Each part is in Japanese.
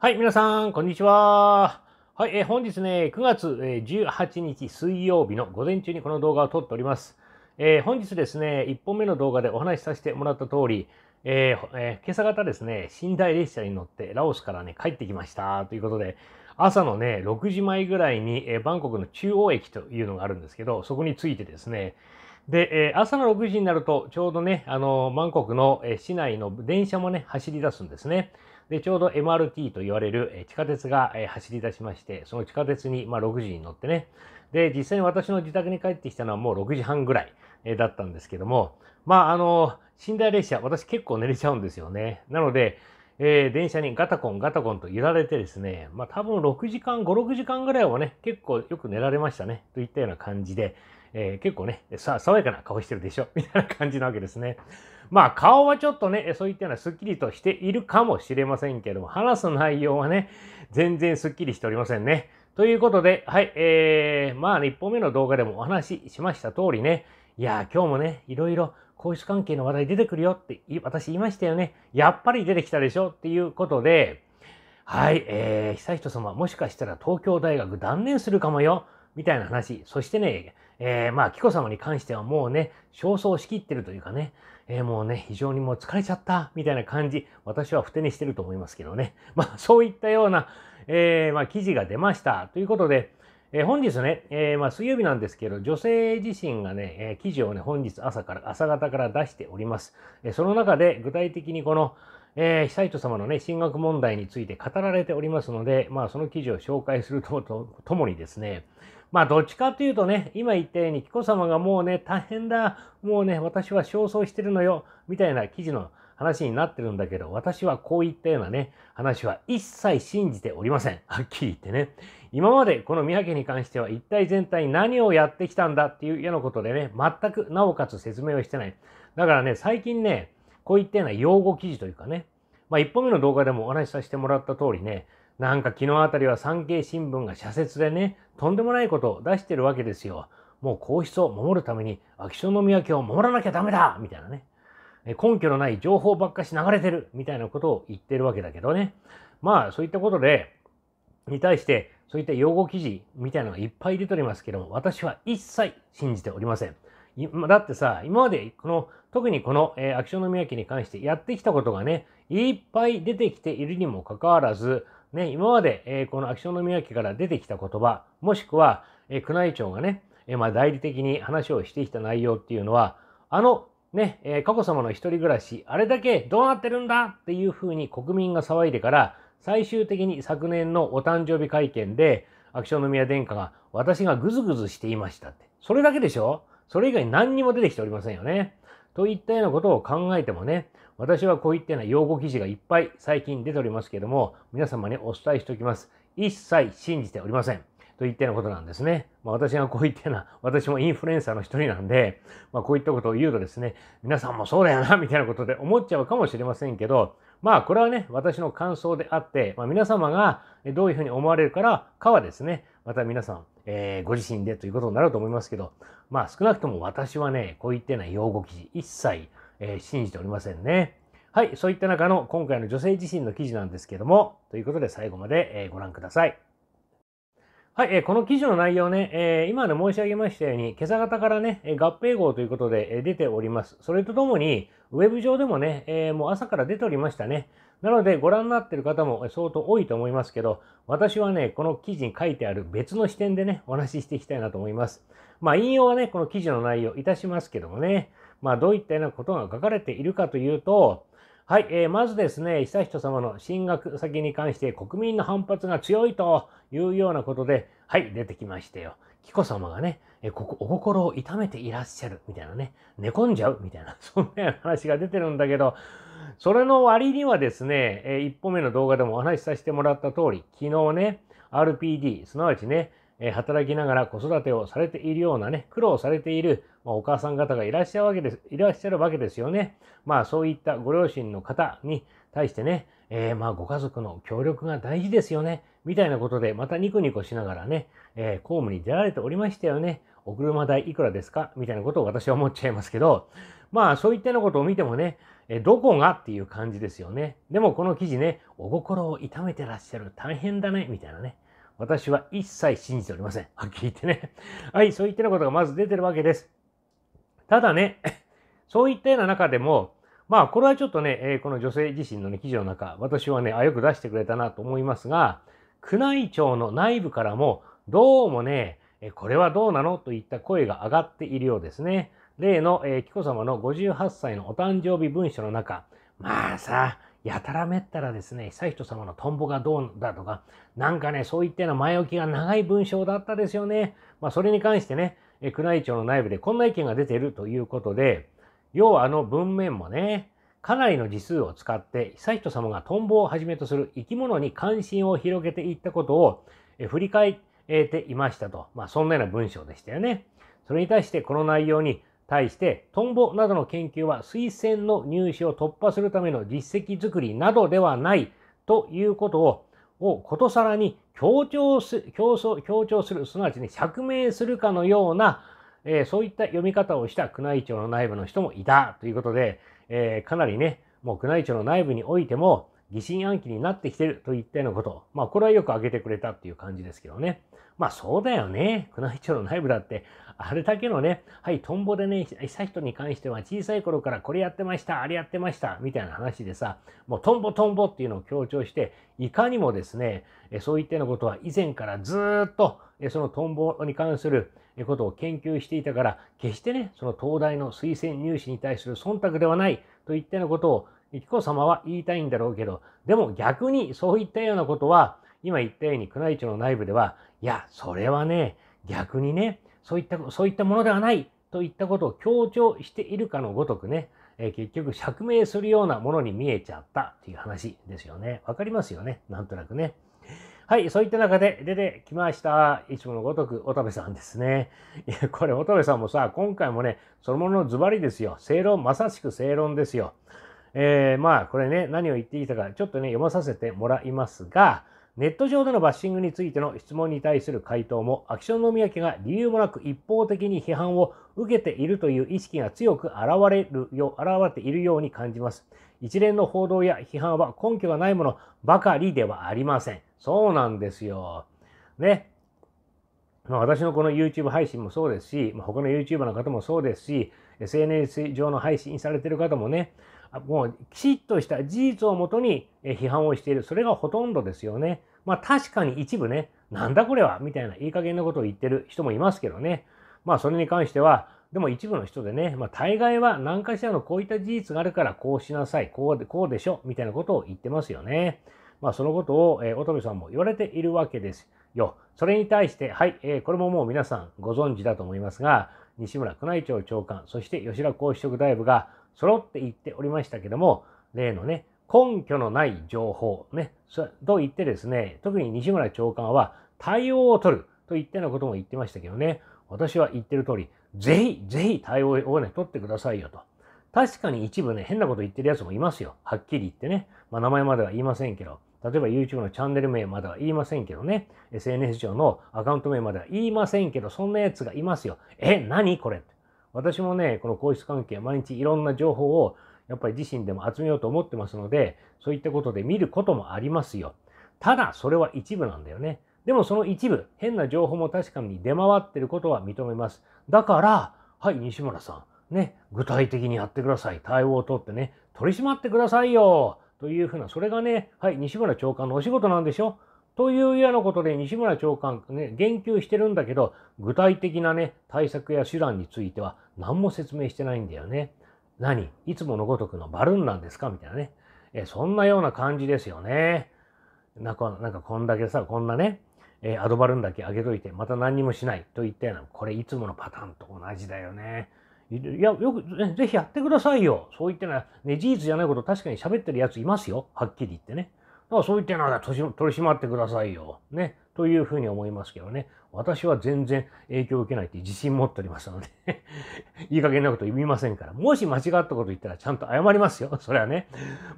はい、皆さん、こんにちは。はい、えー、本日ね、9月、えー、18日水曜日の午前中にこの動画を撮っております。えー、本日ですね、1本目の動画でお話しさせてもらった通り、えーえー、今朝方ですね、寝台列車に乗ってラオスからね、帰ってきましたということで、朝のね、6時前ぐらいに、えー、バンコクの中央駅というのがあるんですけど、そこについてですね、で、えー、朝の6時になると、ちょうどね、あのー、バンコクの、えー、市内の電車もね、走り出すんですね。で、ちょうど MRT と言われる地下鉄が走り出しまして、その地下鉄にま6時に乗ってね、で、実際に私の自宅に帰ってきたのはもう6時半ぐらいだったんですけども、まあ、あの、寝台列車、私結構寝れちゃうんですよね。なので、えー、電車にガタコンガタコンと揺られてですね、まあ多分6時間、5、6時間ぐらいはね、結構よく寝られましたね、といったような感じで、えー、結構ね、さ、爽やかな顔してるでしょ、みたいな感じなわけですね。まあ顔はちょっとね、そういったようなスッキリとしているかもしれませんけども、話す内容はね、全然スッキリしておりませんね。ということで、はい、えー、まあ、一本目の動画でもお話ししました通りね、いや今日もね、いろいろ皇室関係の話題出てくるよって、私言いましたよね。やっぱり出てきたでしょっていうことで、はい、えー、悠仁さま、もしかしたら東京大学断念するかもよ、みたいな話。そしてね、えー、まあ、紀子さまに関してはもうね、焦燥しきってるというかね、えー、もうね、非常にもう疲れちゃった、みたいな感じ、私はふてにしてると思いますけどね。まあ、そういったような、えー、まあ、記事が出ました。ということで、えー、本日ね、えー、まあ、水曜日なんですけど、女性自身がね、え記事をね、本日朝から、朝方から出しております。えその中で、具体的にこの、えー、悠仁様のね、進学問題について語られておりますので、まあ、その記事を紹介するとともにですね、まあ、どっちかっていうとね、今言ったように、紀子様がもうね、大変だ、もうね、私は焦燥してるのよ、みたいな記事の話になってるんだけど、私はこういったようなね、話は一切信じておりません。はっきり言ってね。今までこの三宅に関しては一体全体何をやってきたんだっていうようなことでね、全くなおかつ説明をしてない。だからね、最近ね、こういったような用語記事というかね、まあ一本目の動画でもお話しさせてもらった通りね、なんか昨日あたりは産経新聞が社説でね、とんでもないことを出してるわけですよ。もう皇室を守るために秋篠宮家を守らなきゃダメだみたいなね。根拠のない情報ばっかし流れてるみたいなことを言ってるわけだけどね。まあそういったことで、に対してそういった用語記事みたいなのがいっぱい出ておりますけども、私は一切信じておりません。だってさ、今までこの、特にこの、えー、秋篠宮家に関してやってきたことがね、いっぱい出てきているにもかかわらず、ね、今まで、えー、この秋篠宮家から出てきた言葉、もしくは、えー、宮内庁がね、えー、まあ、代理的に話をしてきた内容っていうのは、あの、ね、えー、佳子さまの一人暮らし、あれだけどうなってるんだっていうふうに国民が騒いでから、最終的に昨年のお誕生日会見で、秋篠宮殿下が、私がぐずぐずしていましたって。それだけでしょそれ以外何にも出てきておりませんよね。といったようなことを考えてもね、私はこういったような用語記事がいっぱい最近出ておりますけども、皆様にお伝えしておきます。一切信じておりません。といったようなことなんですね。まあ、私がこういったような、私もインフルエンサーの一人なんで、まあ、こういったことを言うとですね、皆さんもそうだよな、みたいなことで思っちゃうかもしれませんけど、まあこれはね、私の感想であって、まあ、皆様がどういうふうに思われるからかはですね、また皆さん、えー、ご自身でということになると思いますけど、まあ少なくとも私はね、こういったような用語記事一切えー、信じておりませんね。はい、そういった中の今回の女性自身の記事なんですけども、ということで最後まで、えご覧ください。はい、えこの記事の内容ね、え今ね申し上げましたように、今朝方からね、合併号ということで、え出ております。それとともに、ウェブ上でもね、えもう朝から出ておりましたね。なので、ご覧になってる方も相当多いと思いますけど、私はね、この記事に書いてある別の視点でね、お話ししていきたいなと思います。まあ、引用はね、この記事の内容いたしますけどもね、まあ、どういったようなことが書かれているかというと、はい、えー、まずですね、悠仁さまの進学先に関して国民の反発が強いというようなことで、はい、出てきましたよ。紀子様がね、えここお心を痛めていらっしゃるみたいなね、寝込んじゃうみたいな、そんな話が出てるんだけど、それの割にはですね、えー、一歩目の動画でもお話しさせてもらった通り、昨日ね、RPD、すなわちね、え働きながら子育てをされているようなね、苦労されている、まお母さん方がいらっしゃるわけです、いらっしゃるわけですよね。まあそういったご両親の方に対してね、えー、まあご家族の協力が大事ですよね、みたいなことでまたニコニコしながらね、えー、公務に出られておりましたよね。お車代いくらですかみたいなことを私は思っちゃいますけど、まあそういったようなことを見てもね、えどこがっていう感じですよね。でもこの記事ね、お心を痛めてらっしゃる、大変だね、みたいなね。私は一切信じておりません。はっきり言ってね。はい、そういったようなことがまず出てるわけです。ただね、そういったような中でも、まあ、これはちょっとね、えこの女性自身の、ね、記事の中、私はね、あよく出してくれたなと思いますが、宮内庁の内部からも、どうもね、これはどうなのといった声が上がっているようですね。例の、えー、紀子様の58歳のお誕生日文書の中、まあさ、やたらめったらですね、悠仁様のトンボがどうだとか、なんかね、そういったような前置きが長い文章だったですよね。まあ、それに関してね、え宮内庁の内部でこんな意見が出ているということで、要はあの文面もね、かなりの字数を使って、悠仁様がトンボをはじめとする生き物に関心を広げていったことを振り返っていましたと。まあ、そんなような文章でしたよね。それに対してこの内容に対して、トンボなどの研究は推薦の入試を突破するための実績作りなどではないということを、をことさらに強調す争、強調する、すなわちね、釈明するかのような、えー、そういった読み方をした宮内庁の内部の人もいたということで、えー、かなりね、もう宮内庁の内部においても、疑心暗鬼になってきてるといったようなこと。まあ、これはよく挙げてくれたっていう感じですけどね。まあ、そうだよね。宮内庁の内部だって、あれだけのね、はい、トンボでね、悠人に関しては小さい頃からこれやってました、あれやってました、みたいな話でさ、もうトンボトンボっていうのを強調して、いかにもですね、そういったようなことは以前からずっと、そのトンボに関することを研究していたから、決してね、その東大の推薦入試に対する忖度ではないといったようなことを紀子様は言いたいんだろうけど、でも逆にそういったようなことは、今言ったように宮内庁の内部では、いや、それはね、逆にね、そういった、そういったものではないといったことを強調しているかのごとくね、え結局釈明するようなものに見えちゃったっていう話ですよね。わかりますよね。なんとなくね。はい、そういった中で出てきました。いつものごとく、乙部さんですね。いや、これ、乙部さんもさ、今回もね、そのもののズバリですよ。正論、まさしく正論ですよ。えー、まあこれね、何を言っていたかちょっとね、読まさせてもらいますが、ネット上でのバッシングについての質問に対する回答も、秋篠宮家が理由もなく一方的に批判を受けているという意識が強く現れるよ現れているように感じます。一連の報道や批判は根拠がないものばかりではありません。そうなんですよ。ね。まあ、私のこの YouTube 配信もそうですし、まあ、他の YouTuber の方もそうですし、SNS 上の配信されてる方もね、もうきちっとした事実をもとに批判をしている。それがほとんどですよね。まあ確かに一部ね、なんだこれはみたいないい加減なことを言ってる人もいますけどね。まあそれに関しては、でも一部の人でね、まあ、大概は何かしらのこういった事実があるからこうしなさい、こうでこうでしょ、みたいなことを言ってますよね。まあそのことを、えー、乙女さんも言われているわけですよ。それに対して、はい、えー、これももう皆さんご存知だと思いますが、西村宮内庁長官、そして吉田公子職大部が、揃って言っておりましたけども、例のね、根拠のない情報ね、と言ってですね、特に西村長官は対応を取るといったようなことも言ってましたけどね、私は言ってる通り、ぜひ、ぜひ対応をね、取ってくださいよと。確かに一部ね、変なこと言ってるやつもいますよ。はっきり言ってね。まあ、名前までは言いませんけど。例えば YouTube のチャンネル名までは言いませんけどね。SNS 上のアカウント名までは言いませんけど、そんなやつがいますよ。え、何これ私もね、この皇室関係、毎日いろんな情報をやっぱり自身でも集めようと思ってますので、そういったことで見ることもありますよ。ただ、それは一部なんだよね。でもその一部、変な情報も確かに出回ってることは認めます。だから、はい、西村さん、ね、具体的にやってください。対応を取ってね、取り締まってくださいよ。というふうな、それがね、はい、西村長官のお仕事なんでしょというようなことで西村長官、ね、言及してるんだけど、具体的なね、対策や手段については何も説明してないんだよね。何いつものごとくのバルーンなんですかみたいなね。えそんなような感じですよね。なんか、なんかこんだけさ、こんなね、えアドバルーンだけ上げといて、また何にもしないといったような、これいつものパターンと同じだよね。いや、よく、ぜひやってくださいよ。そう言ってない、ね、事実じゃないこと確かに喋ってるやついますよ。はっきり言ってね。まあそういったなら取り締まってくださいよ。ね。というふうに思いますけどね。私は全然影響を受けないって自信持っておりますので いい加減なこと言いませんから。もし間違ったこと言ったらちゃんと謝りますよ。それはね。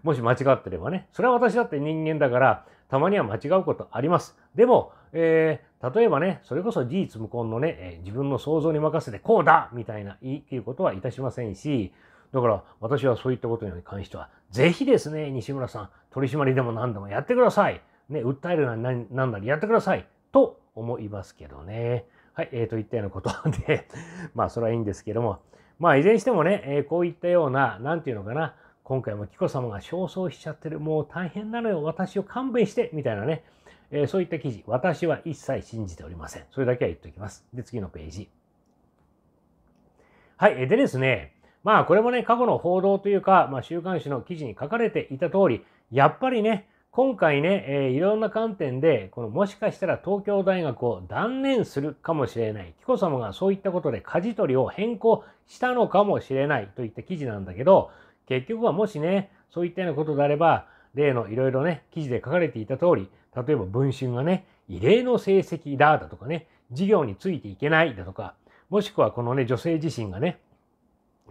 もし間違ってればね。それは私だって人間だから、たまには間違うことあります。でも、えー、例えばね、それこそ事実無根のね、えー、自分の想像に任せてこうだみたいな言い切ることはいたしませんし、だから私はそういったことに関しては、ぜひですね、西村さん、取締りでも何でもやってください。ね、訴えるなり何なりやってください。と思いますけどね。はい、えー、といったようなことで まあそれはいいんですけども、まあいずれにしてもね、えー、こういったような、なんていうのかな、今回も紀子様が焦燥しちゃってる、もう大変なのよ、私を勘弁して、みたいなね、えー、そういった記事、私は一切信じておりません。それだけは言っておきます。で、次のページ。はい、でですね、まあこれもね、過去の報道というか、まあ、週刊誌の記事に書かれていた通り、やっぱりね、今回ね、えー、いろんな観点で、このもしかしたら東京大学を断念するかもしれない。紀子様がそういったことで舵取りを変更したのかもしれないといった記事なんだけど、結局はもしね、そういったようなことであれば、例のいろいろね、記事で書かれていた通り、例えば文春がね、異例の成績だだとかね、事業についていけないだとか、もしくはこのね、女性自身がね、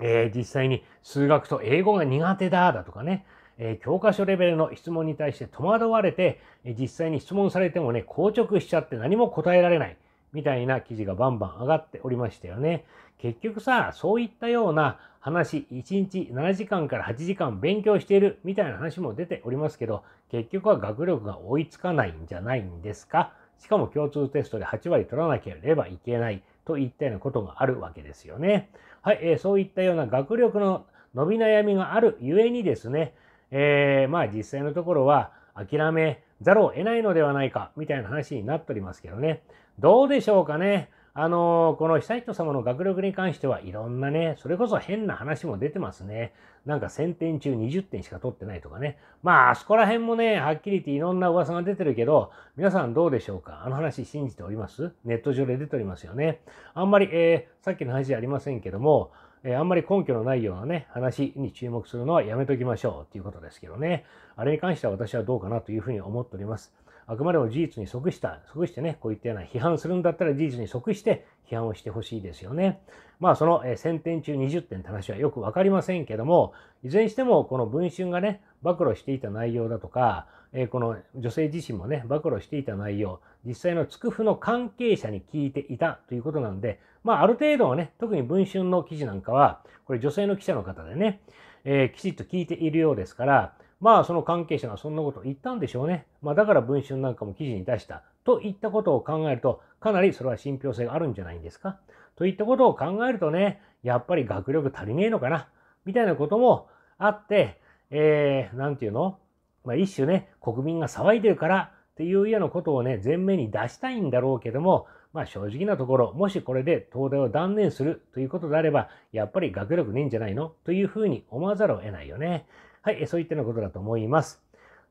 えー、実際に数学と英語が苦手だだとかね、えー、教科書レベルの質問に対して戸惑われて、え実際に質問されてもね、硬直しちゃって何も答えられない。みたいな記事がバンバン上がっておりましたよね。結局さ、そういったような話、1日7時間から8時間勉強しているみたいな話も出ておりますけど、結局は学力が追いつかないんじゃないんですかしかも共通テストで8割取らなければいけないといったようなことがあるわけですよね。はい、えそういったような学力の伸び悩みがあるゆえにですね、えー、まあ実際のところは諦めざるを得ないのではないかみたいな話になっておりますけどね。どうでしょうかね。あのー、この悠仁様の学力に関してはいろんなね、それこそ変な話も出てますね。なんか1000点中20点しか取ってないとかね。まあ、あそこら辺もね、はっきり言っていろんな噂が出てるけど、皆さんどうでしょうかあの話信じておりますネット上で出ておりますよね。あんまり、えー、さっきの話じゃありませんけども、えー、あんまり根拠のないようなね、話に注目するのはやめときましょうっていうことですけどね。あれに関しては私はどうかなというふうに思っております。あくまでも事実に即した、即してね、こういったような批判するんだったら事実に即して批判をしてほしいですよね。まあその1000点中20点って話はよく分かりませんけども、いずれにしてもこの文春がね、暴露していた内容だとか、えこの女性自身もね、暴露していた内容、実際のつくふの関係者に聞いていたということなんで、まあある程度はね、特に文春の記事なんかは、これ女性の記者の方でね、えー、きちっと聞いているようですから、まあその関係者がそんなことを言ったんでしょうね。まあだから文春なんかも記事に出したといったことを考えると、かなりそれは信憑性があるんじゃないんですか。といったことを考えるとね、やっぱり学力足りねえのかな、みたいなこともあって、えー、なんていうのまあ一種ね、国民が騒いでるからっていうようなことをね、前面に出したいんだろうけども、まあ正直なところ、もしこれで東大を断念するということであれば、やっぱり学力ねえんじゃないのというふうに思わざるを得ないよね。はい、そういったようなことだと思います。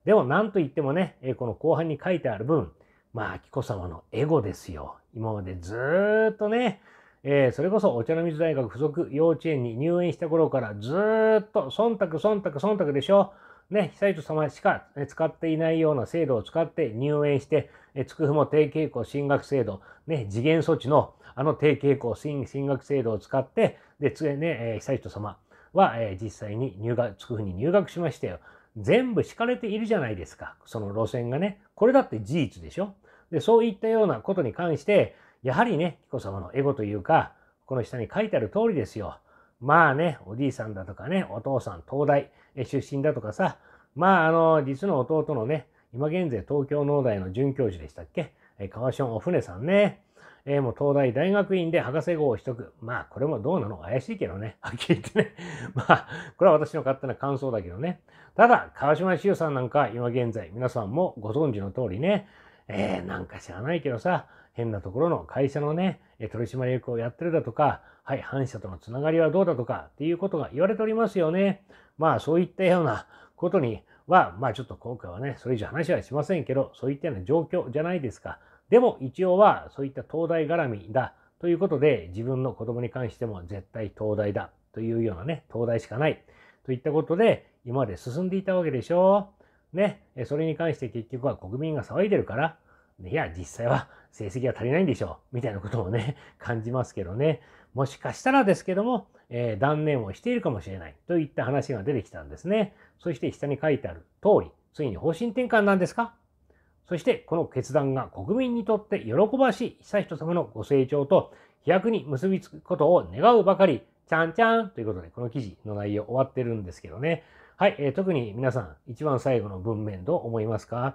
でも何と言ってもね、この後半に書いてある分、まあ、紀子様のエゴですよ。今までずっとね、えー、それこそお茶の水大学附属幼稚園に入園した頃からずっと忖度忖度忖度でしょ。ね、被災者様しか使っていないような制度を使って入園して、つくふも定傾校進学制度、ね、次元措置のあの定傾校進学制度を使って、で、つね、被災者様、は、えー、実際に入学、つくふに入学しましたよ。全部敷かれているじゃないですか。その路線がね。これだって事実でしょ。で、そういったようなことに関して、やはりね、紀子様のエゴというか、この下に書いてある通りですよ。まあね、おじいさんだとかね、お父さん、東大出身だとかさ、まああの、実の弟のね、今現在東京農大の准教授でしたっけ、川島お船さんね、えもう東大大学院で博士号を取得。まあ、これもどうなの怪しいけどね。はっきり言ってね。まあ、これは私の勝手な感想だけどね。ただ、川島修さんなんか今現在、皆さんもご存知の通りね、えー、なんか知らないけどさ、変なところの会社のね、取締役をやってるだとか、はい、反社とのつながりはどうだとかっていうことが言われておりますよね。まあ、そういったようなことには、まあちょっと今回はね、それ以上話はしませんけど、そういったような状況じゃないですか。でも一応はそういった東大絡みだということで自分の子供に関しても絶対東大だというようなね、東大しかないといったことで今まで進んでいたわけでしょう。ね、それに関して結局は国民が騒いでるから、いや、実際は成績が足りないんでしょう。みたいなことをね、感じますけどね。もしかしたらですけども、えー、断念をしているかもしれないといった話が出てきたんですね。そして下に書いてある通り、ついに方針転換なんですかそしてこの決断が国民にとって喜ばしい悠仁さまのご成長と飛躍に結びつくことを願うばかり、ちゃんちゃんということで、この記事の内容終わってるんですけどね。はい、えー、特に皆さん、一番最後の文面どう思いますか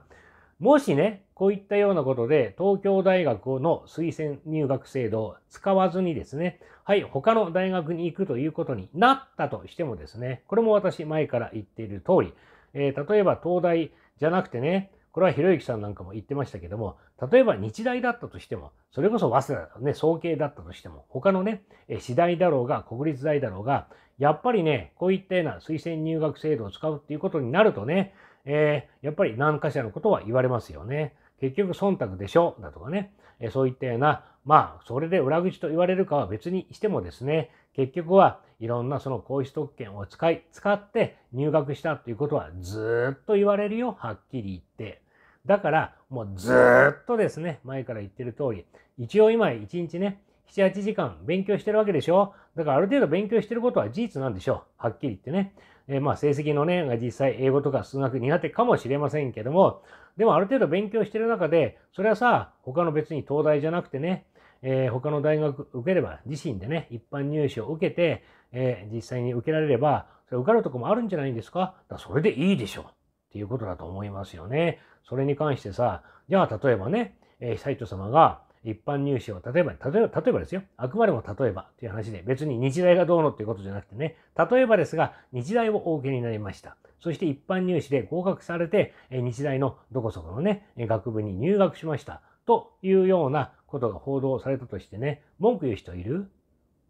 もしね、こういったようなことで、東京大学の推薦入学制度を使わずにですね、はい、他の大学に行くということになったとしてもですね、これも私前から言っている通り、えー、例えば東大じゃなくてね、これはひろゆきさんなんかも言ってましたけども、例えば日大だったとしても、それこそ早稲田、ね、総計だったとしても、他のね、次大だろうが、国立大だろうが、やっぱりね、こういったような推薦入学制度を使うっていうことになるとね、えー、やっぱり何かしらのことは言われますよね。結局忖度でしょだとかね、えそういったような、まあ、それで裏口と言われるかは別にしてもですね、結局はいろんなその皇室特権を使い、使って入学したということはずっと言われるよ、はっきり言って。だから、もうずっとですね、前から言ってる通り、一応今1日ね、7、8時間勉強してるわけでしょだからある程度勉強してることは事実なんでしょう。はっきり言ってね。えー、まあ成績のね、実際英語とか数学苦手かもしれませんけども、でもある程度勉強してる中で、それはさ、他の別に東大じゃなくてね、えー、他の大学受ければ自身でね、一般入試を受けて、えー、実際に受けられれば、それ受かるとこもあるんじゃないんですかだそれでいいでしょう。っていうことだと思いますよね。それに関してさ、じゃあ例えばね、えー、悠仁様が一般入試を例えば、例えば、例えばですよ。あくまでも例えばという話で、別に日大がどうのっていうことじゃなくてね、例えばですが、日大をお受けになりました。そして一般入試で合格されて、日大のどこそこのね、学部に入学しました。というようなことが報道されたとしてね、文句言う人いる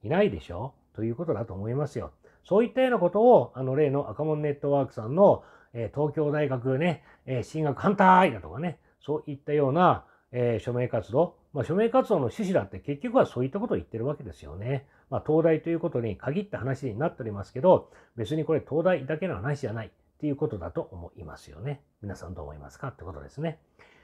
いないでしょということだと思いますよ。そういったようなことを、あの例の赤門ネットワークさんの、え東京大学ね、え進学反対だとかね、そういったような、え署名活動、まあ、署名活動の趣旨だって結局はそういったことを言ってるわけですよね。まあ、東大ということに限った話になっておりますけど、別にこれ東大だけの話じゃないっていうことだと思いますよね。皆さんどう思いますかってことですね。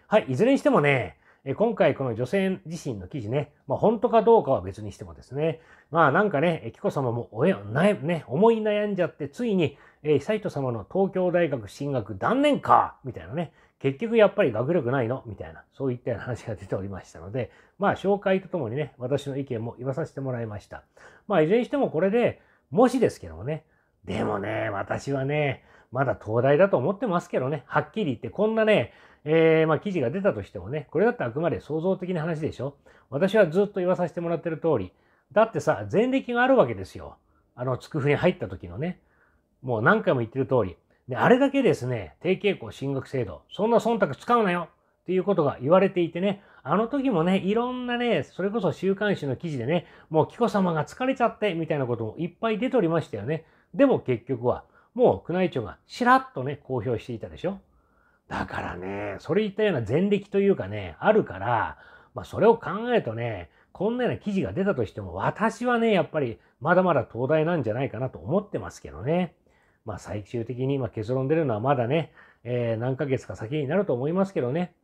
はい、いずれにしてもね、え今回この女性自身の記事ね、まあ、本当かどうかは別にしてもですね、まあなんかね、紀子様もおえね、思い悩んじゃって、ついに、えー、悠人様の東京大学進学断念かみたいなね、結局やっぱり学力ないのみたいな、そういったような話が出ておりましたので、まあ紹介とともにね、私の意見も言わさせてもらいました。まあいずれにしてもこれで、もしですけどもね、でもね、私はね、まだ東大だと思ってますけどね、はっきり言って、こんなね、えー、まあ、記事が出たとしてもね、これだってあくまで想像的な話でしょ。私はずっと言わさせてもらってる通り、だってさ、前歴があるわけですよ。あの、つくふに入った時のね、もう何回も言ってる通り、であれだけですね、低傾向進学制度、そんな忖度使うなよっていうことが言われていてね、あの時もね、いろんなね、それこそ週刊誌の記事でね、もう紀子様が疲れちゃってみたいなこともいっぱい出ておりましたよね。でも結局は、もう宮内庁がしらっとね、公表していたでしょ。だからね、それ言ったような前歴というかね、あるから、まあそれを考えるとね、こんなような記事が出たとしても、私はね、やっぱりまだまだ東大なんじゃないかなと思ってますけどね。まあ最終的に、今結論出るのはまだね、えー、何ヶ月か先になると思いますけどね。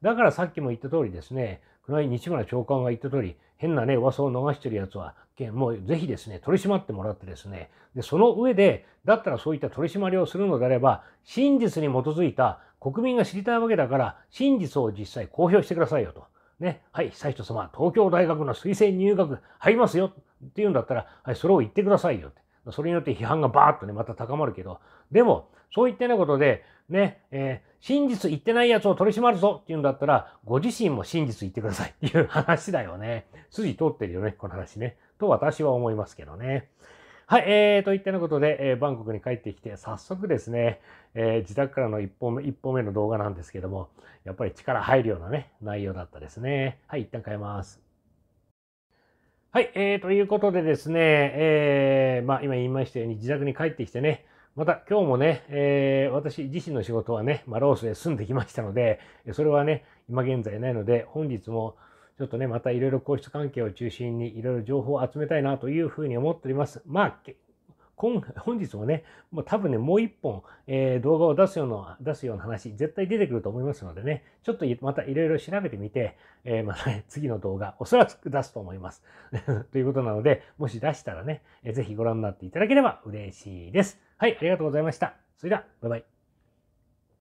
だからさっきも言った通りですね、この西村長官が言った通り、変なね、噂を逃してるやつは、もうぜひですね、取り締まってもらってですね、でその上で、だったらそういった取り締まりをするのであれば、真実に基づいた国民が知りたいわけだから、真実を実際公表してくださいよと。ね、はい、悠仁様、東京大学の推薦入学入りますよっていうんだったら、はい、それを言ってくださいよって。それによって批判がバーッとね、また高まるけど、でも、そういったようなことで、ね、えー、真実言ってないやつを取り締まるぞっていうんだったら、ご自身も真実言ってくださいって いう話だよね。筋通ってるよね、この話ね。と私は思いますけどね。はい、えー、といったようなことで、えー、バンコクに帰ってきて、早速ですね、えー、自宅からの1本目、1本目の動画なんですけども、やっぱり力入るようなね、内容だったですね。はい、一旦変えます。はい、えー、ということでですね、えー、まあ今言いましたように、自宅に帰ってきてね、また今日もね、えー、私自身の仕事はね、まあ、ロースで済んできましたので、それはね、今現在ないので、本日もちょっとね、またいろいろ皇室関係を中心にいろいろ情報を集めたいなというふうに思っております。まあ、今本日もね、もう多分ね、もう一本、えー、動画を出すような、出すような話、絶対出てくると思いますのでね、ちょっとまたいろいろ調べてみて、えー、また、ね、次の動画、おそらく出すと思います。ということなので、もし出したらね、えぜひご覧になっていただければ嬉しいです。はい、ありがとうございました。それでは、バイバイ。